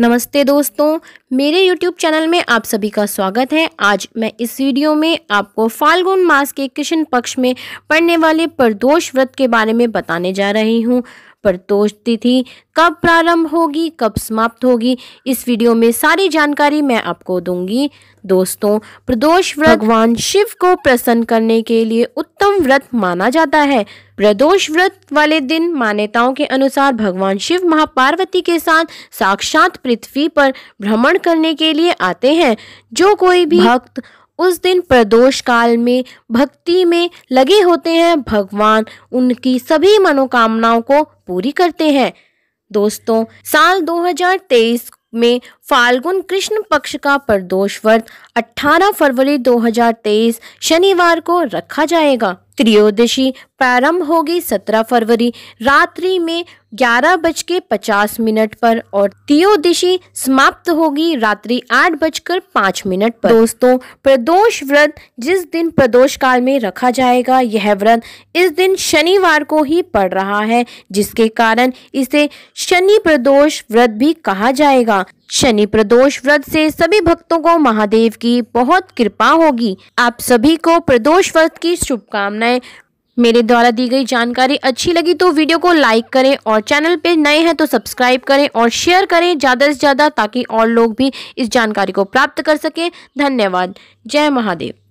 नमस्ते दोस्तों मेरे YouTube चैनल में आप सभी का स्वागत है आज मैं इस वीडियो में आपको फाल्गुन मास के कृष्ण पक्ष में पड़ने वाले प्रदोष व्रत के बारे में बताने जा रही हूँ प्रतोषती थी कब प्रारंभ होगी कब समाप्त होगी इस वीडियो में सारी जानकारी मैं आपको दूंगी दोस्तों प्रदोष व्रत भगवान शिव को प्रसन्न करने के लिए उत्तम व्रत माना जाता है प्रदोष व्रत वाले दिन मान्यताओं के अनुसार भगवान शिव महापार्वती पार्वती के साथ साक्षात पृथ्वी पर भ्रमण करने के लिए आते हैं जो कोई भी भक्त उस दिन प्रदोष काल में भक्ति में लगे होते हैं भगवान उनकी सभी मनोकामनाओं को पूरी करते हैं दोस्तों साल 2023 में फाल्गुन कृष्ण पक्ष का प्रदोष व्रत 18 फरवरी 2023 शनिवार को रखा जाएगा त्रियोदशी प्रारंभ होगी 17 फरवरी रात्रि में ग्यारह बज के पचास मिनट पर और तियोदिशी समाप्त होगी रात्रि आठ बजकर पाँच मिनट पर दोस्तों प्रदोष व्रत जिस दिन प्रदोष काल में रखा जाएगा यह व्रत इस दिन शनिवार को ही पड़ रहा है जिसके कारण इसे शनि प्रदोष व्रत भी कहा जाएगा शनि प्रदोष व्रत से सभी भक्तों को महादेव की बहुत कृपा होगी आप सभी को प्रदोष व्रत की शुभकामनाएं मेरे द्वारा दी गई जानकारी अच्छी लगी तो वीडियो को लाइक करें और चैनल पे नए हैं तो सब्सक्राइब करें और शेयर करें ज़्यादा से ज़्यादा ताकि और लोग भी इस जानकारी को प्राप्त कर सकें धन्यवाद जय महादेव